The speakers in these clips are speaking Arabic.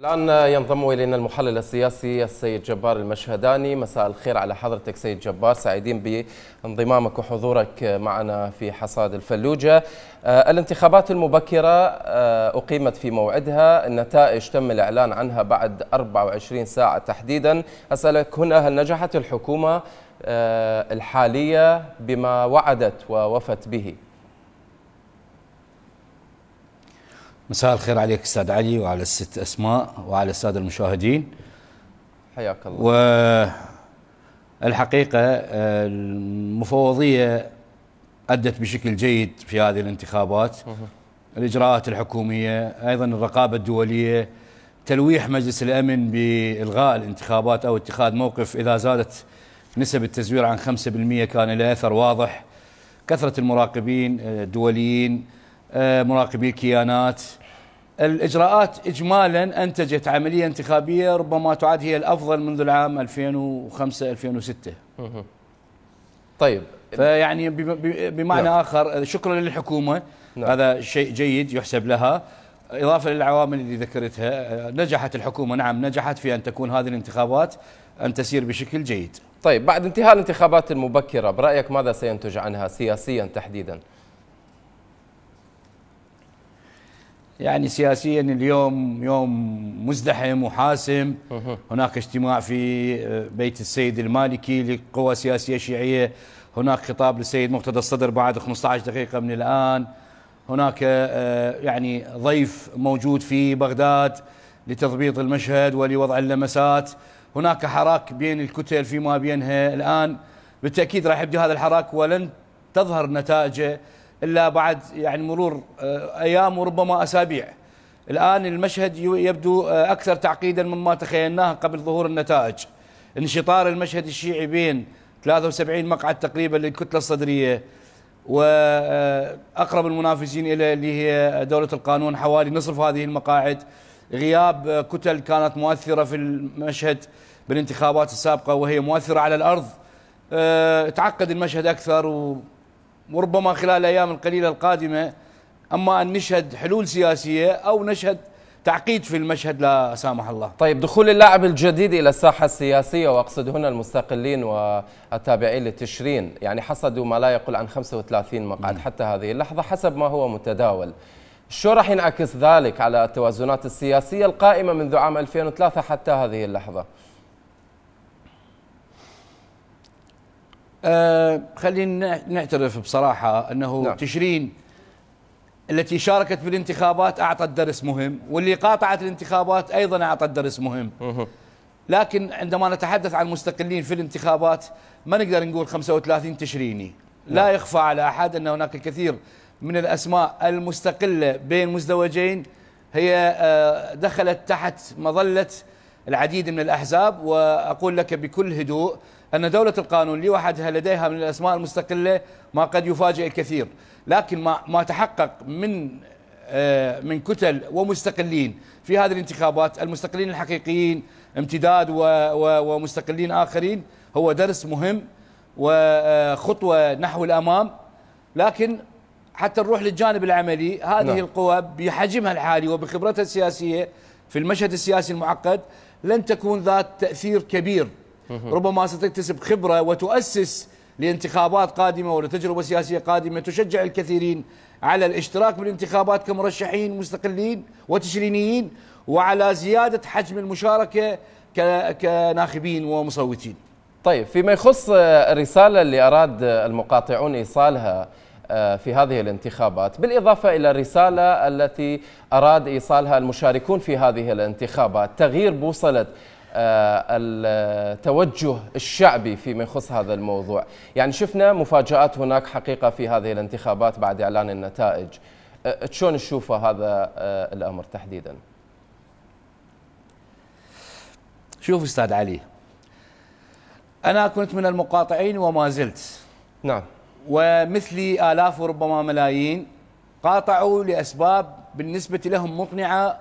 الآن ينضم إلينا المحلل السياسي السيد جبار المشهداني مساء الخير على حضرتك سيد جبار سعيدين بانضمامك وحضورك معنا في حصاد الفلوجة آه، الانتخابات المبكرة آه، أقيمت في موعدها النتائج تم الإعلان عنها بعد 24 ساعة تحديدا أسألك هنا هل نجحت الحكومة آه، الحالية بما وعدت ووفت به؟ مساء الخير عليك استاذ علي وعلى الست اسماء وعلى الساده المشاهدين حياك الله والحقيقه آه، المفوضيه ادت بشكل جيد في هذه الانتخابات الاجراءات الحكوميه ايضا الرقابه الدوليه تلويح مجلس الامن بالغاء الانتخابات او اتخاذ موقف اذا زادت نسب التزوير عن 5% كان له اثر واضح كثره المراقبين آه، الدوليين آه، مراقبي الكيانات الإجراءات إجمالا أنتجت عملية انتخابية ربما تعد هي الأفضل منذ العام 2005-2006 طيب فيعني بمعنى نعم. آخر شكرا للحكومة نعم. هذا شيء جيد يحسب لها إضافة للعوامل اللي ذكرتها آه، نجحت الحكومة نعم نجحت في أن تكون هذه الانتخابات أن تسير بشكل جيد طيب بعد انتهاء الانتخابات المبكرة برأيك ماذا سينتج عنها سياسيا تحديدا؟ يعني سياسيا اليوم يوم مزدحم وحاسم هناك اجتماع في آه، بيت السيد المالكي لقوى سياسية شيعية هناك خطاب للسيد مقتدى الصدر بعد 15 دقيقة من الآن هناك آه، يعني ضيف موجود في بغداد لتضبيط المشهد ولوضع اللمسات هناك حراك بين الكتل فيما بينها الآن بالتأكيد راح يبدي هذا الحراك ولن تظهر نتائجه إلا بعد يعني مرور آه، أيام وربما أسابيع الآن المشهد يبدو آه، أكثر تعقيدا مما تخيلناه قبل ظهور النتائج انشطار المشهد الشيعي بين 73 مقعد تقريبا للكتلة الصدرية وأقرب آه، المنافسين إلى اللي هي دولة القانون حوالي نصف هذه المقاعد غياب كتل كانت مؤثرة في المشهد بالانتخابات السابقة وهي مؤثرة على الأرض تعقد المشهد أكثر و وربما خلال الأيام القليلة القادمة أما أن نشهد حلول سياسية أو نشهد تعقيد في المشهد لا سامح الله طيب دخول اللاعب الجديد إلى الساحة السياسية وأقصد هنا المستقلين والتابعين لتشرين يعني حصدوا ما لا يقل عن 35 مقعد حتى هذه اللحظة حسب ما هو متداول شو راح ينعكس ذلك على التوازنات السياسية القائمة منذ عام 2003 حتى هذه اللحظة؟ آه خلينا نعترف بصراحة أنه نعم. تشرين التي شاركت في الانتخابات أعطت درس مهم واللي قاطعت الانتخابات أيضا أعطت درس مهم لكن عندما نتحدث عن مستقلين في الانتخابات ما نقدر نقول 35 تشريني لا نعم. يخفى على أحد أن هناك الكثير من الأسماء المستقلة بين مزدوجين هي آه، دخلت تحت مظلة العديد من الأحزاب وأقول لك بكل هدوء أن دولة القانون لوحدها لديها من الأسماء المستقلة ما قد يفاجئ الكثير لكن ما, ما تحقق من آه، من كتل ومستقلين في هذه الانتخابات المستقلين الحقيقيين امتداد ومستقلين آخرين هو درس مهم وخطوة آه، نحو الأمام لكن حتى نروح للجانب العملي هذه نعم. القوى بحجمها الحالي وبخبرتها السياسية في المشهد السياسي المعقد لن تكون ذات تأثير كبير ربما ستكتسب خبرة وتؤسس لانتخابات قادمة ولتجربة سياسية قادمة تشجع الكثيرين على الاشتراك بالانتخابات كمرشحين مستقلين وتشرينيين وعلى زيادة حجم المشاركة كناخبين ومصوتين طيب فيما يخص الرسالة اللي أراد المقاطعون إيصالها آه، في هذه الانتخابات بالإضافة إلى الرسالة التي أراد إيصالها المشاركون في هذه الانتخابات تغيير بوصلة آه، التوجه الشعبي فيما يخص هذا الموضوع يعني شفنا مفاجآت هناك حقيقة في هذه الانتخابات بعد إعلان النتائج آه، شلون تشوف هذا آه، الأمر تحديدا شوف أستاذ علي أنا كنت من المقاطعين وما زلت نعم ومثلي آلاف وربما ملايين قاطعوا لأسباب بالنسبة لهم مقنعة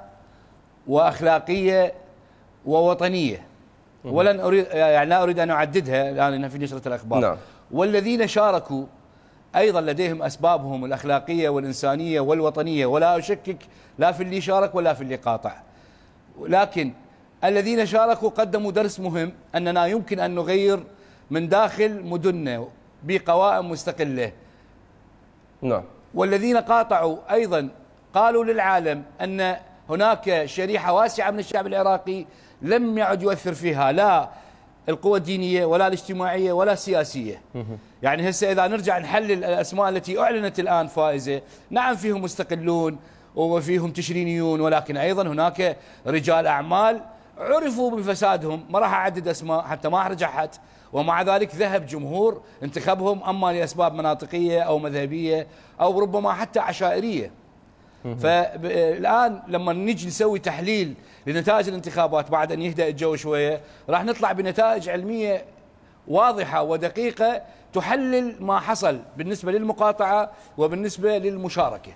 وأخلاقية ووطنيه ولن اريد يعني لا اريد ان اعددها الان انها في نشره الاخبار نعم. والذين شاركوا ايضا لديهم اسبابهم الاخلاقيه والانسانيه والوطنيه ولا اشكك لا في اللي شارك ولا في اللي قاطع لكن الذين شاركوا قدموا درس مهم اننا يمكن ان نغير من داخل مدننا بقوائم مستقله نعم والذين قاطعوا ايضا قالوا للعالم ان هناك شريحه واسعه من الشعب العراقي لم يعد يؤثر فيها لا القوى الدينيه ولا الاجتماعيه ولا السياسيه. يعني هسه اذا نرجع نحلل الاسماء التي اعلنت الان فائزه، نعم فيهم مستقلون وفيهم تشرينيون ولكن ايضا هناك رجال اعمال عرفوا بفسادهم، ما راح اعدد اسماء حتى ما احرج احد، ومع ذلك ذهب جمهور انتخبهم اما لاسباب مناطقيه او مذهبيه او ربما حتى عشائريه. فالان لما نجي نسوي تحليل لنتائج الانتخابات بعد ان يهدأ الجو شويه راح نطلع بنتائج علميه واضحه ودقيقه تحلل ما حصل بالنسبه للمقاطعه وبالنسبه للمشاركه